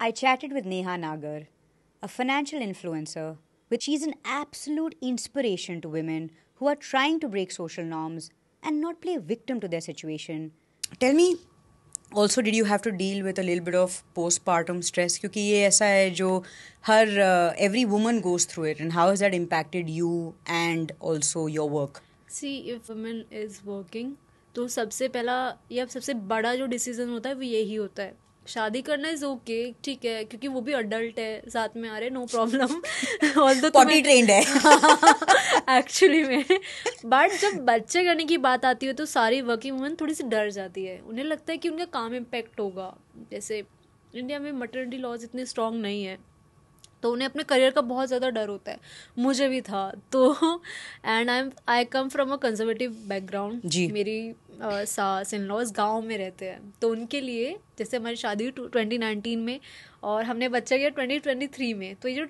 I chatted with Neha Nagar, a financial influencer, which she's an absolute inspiration to women who are trying to break social norms and not play victim to their situation. Tell me, also did you have to deal with a little bit of postpartum stress? Because ये uh, every woman goes through it, and how has that impacted you and also your work? See, if women is working, तो सबसे पहला या सबसे बड़ा जो decision होता है वो यही होता है शादी करना इज ओके ठीक है क्योंकि वो भी अडल्ट है साथ में आ रहे नो प्रॉब्लम पॉटी ट्रेंड है एक्चुअली में बट जब बच्चे करने की बात आती है तो सारी वर्किंग वुमेन थोड़ी सी डर जाती है उन्हें लगता है कि उनका काम इम्पेक्ट होगा जैसे इंडिया में मटर्निटी लॉज इतने स्ट्रांग नहीं है तो उन्हें अपने करियर का बहुत ज़्यादा डर होता है मुझे भी था तो and I am I come from a conservative background जी मेरी सास इन लॉज गाँव में रहते हैं तो उनके लिए जैसे हमारी शादी ट्वेंटी नाइनटीन में और हमने बच्चा किया ट्वेंटी ट्वेंटी थ्री में तो ये जो